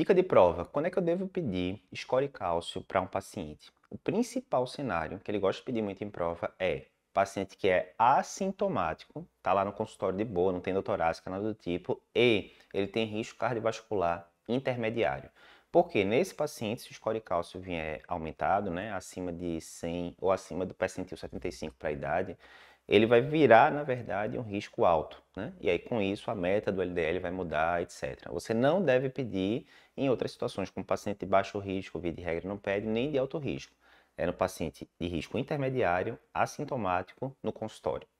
Dica de prova: quando é que eu devo pedir score cálcio para um paciente? O principal cenário que ele gosta de pedir muito em prova é paciente que é assintomático, está lá no consultório de boa, não tem dor torácica, nada do tipo, e ele tem risco cardiovascular intermediário. Porque nesse paciente, se o score cálcio vier aumentado, né, acima de 100 ou acima do percentil 75 para a idade, ele vai virar, na verdade, um risco alto. Né? E aí, com isso, a meta do LDL vai mudar, etc. Você não deve pedir em outras situações, como paciente de baixo risco, via de regra não pede, nem de alto risco. É no paciente de risco intermediário, assintomático, no consultório.